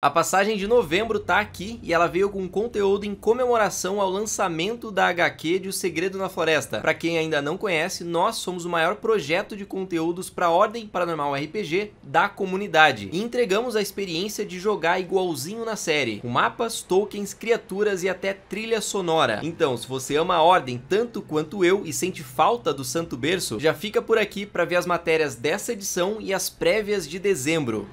A passagem de novembro tá aqui e ela veio com conteúdo em comemoração ao lançamento da HQ de O Segredo na Floresta. Para quem ainda não conhece, nós somos o maior projeto de conteúdos para Ordem Paranormal RPG da comunidade e entregamos a experiência de jogar igualzinho na série, com mapas, tokens, criaturas e até trilha sonora. Então, se você ama a Ordem tanto quanto eu e sente falta do Santo Berço, já fica por aqui para ver as matérias dessa edição e as prévias de dezembro.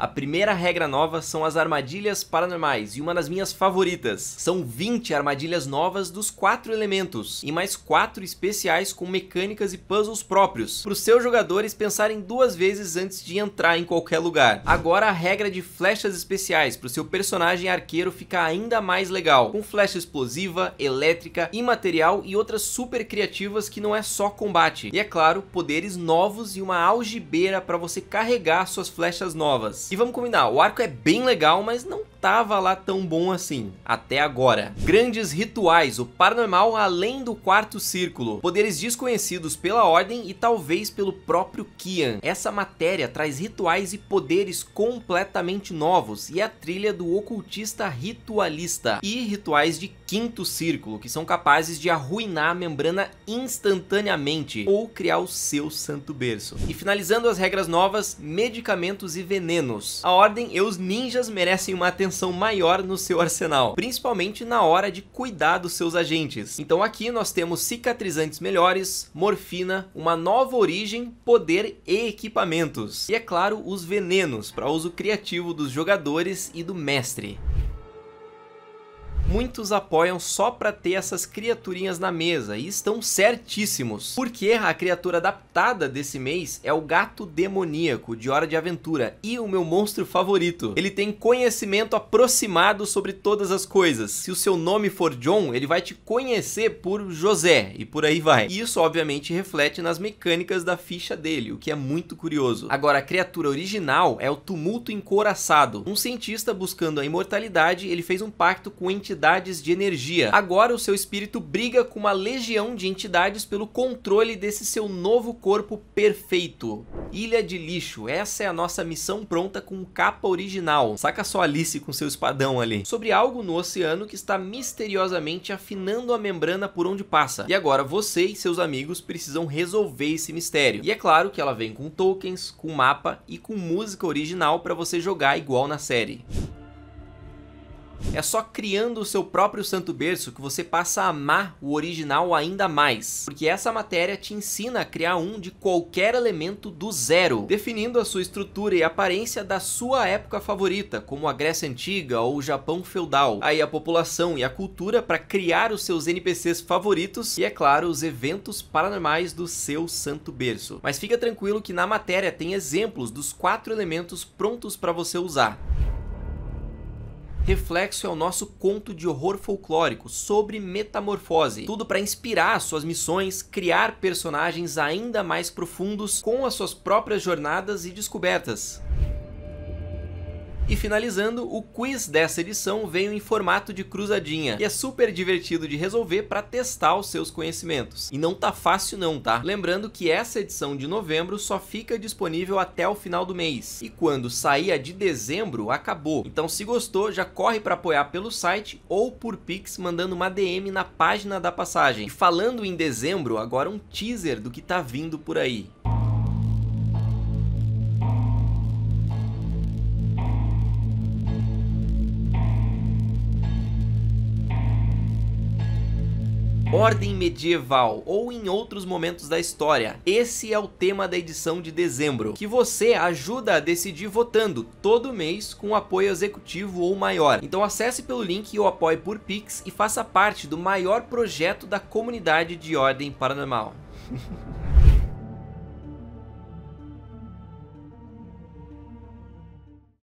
A primeira regra nova são as armadilhas paranormais e uma das minhas favoritas. São 20 armadilhas novas dos quatro elementos e mais quatro especiais com mecânicas e puzzles próprios, para os seus jogadores pensarem duas vezes antes de entrar em qualquer lugar. Agora a regra de flechas especiais para o seu personagem arqueiro ficar ainda mais legal, com flecha explosiva, elétrica, imaterial e outras super criativas que não é só combate. E é claro, poderes novos e uma algibeira para você carregar suas flechas novas. E vamos combinar, o arco é bem legal, mas não tava lá tão bom assim, até agora. Grandes rituais, o paranormal além do quarto círculo, poderes desconhecidos pela ordem e talvez pelo próprio Kian. Essa matéria traz rituais e poderes completamente novos e a trilha do ocultista ritualista e rituais de quinto círculo, que são capazes de arruinar a membrana instantaneamente ou criar o seu santo berço. E finalizando as regras novas, medicamentos e venenos. A ordem e os ninjas merecem uma atenção atenção maior no seu arsenal, principalmente na hora de cuidar dos seus agentes. Então aqui nós temos cicatrizantes melhores, morfina, uma nova origem, poder e equipamentos. E é claro, os venenos para uso criativo dos jogadores e do mestre muitos apoiam só para ter essas criaturinhas na mesa e estão certíssimos, porque a criatura adaptada desse mês é o Gato Demoníaco de Hora de Aventura e o meu monstro favorito. Ele tem conhecimento aproximado sobre todas as coisas. Se o seu nome for John, ele vai te conhecer por José e por aí vai. E isso obviamente reflete nas mecânicas da ficha dele, o que é muito curioso. Agora, a criatura original é o Tumulto Encoraçado. Um cientista buscando a imortalidade, ele fez um pacto com entidades entidades de energia. Agora o seu espírito briga com uma legião de entidades pelo controle desse seu novo corpo perfeito. Ilha de Lixo, essa é a nossa missão pronta com capa original. Saca só Alice com seu espadão ali. Sobre algo no oceano que está misteriosamente afinando a membrana por onde passa. E agora você e seus amigos precisam resolver esse mistério. E é claro que ela vem com tokens, com mapa e com música original para você jogar igual na série. É só criando o seu próprio santo berço que você passa a amar o original ainda mais, porque essa matéria te ensina a criar um de qualquer elemento do zero, definindo a sua estrutura e aparência da sua época favorita, como a Grécia Antiga ou o Japão feudal. Aí a população e a cultura para criar os seus NPCs favoritos e, é claro, os eventos paranormais do seu santo berço. Mas fica tranquilo que na matéria tem exemplos dos quatro elementos prontos para você usar. Reflexo é o nosso conto de horror folclórico sobre metamorfose, tudo para inspirar suas missões, criar personagens ainda mais profundos com as suas próprias jornadas e descobertas. E finalizando, o quiz dessa edição veio em formato de cruzadinha e é super divertido de resolver para testar os seus conhecimentos. E não tá fácil não, tá? Lembrando que essa edição de novembro só fica disponível até o final do mês. E quando sair a de dezembro, acabou. Então se gostou, já corre para apoiar pelo site ou por Pix mandando uma DM na página da passagem. E falando em dezembro, agora um teaser do que tá vindo por aí. ordem medieval ou em outros momentos da história. Esse é o tema da edição de dezembro, que você ajuda a decidir votando todo mês com apoio executivo ou maior. Então acesse pelo link ou apoie por Pix e faça parte do maior projeto da comunidade de ordem paranormal.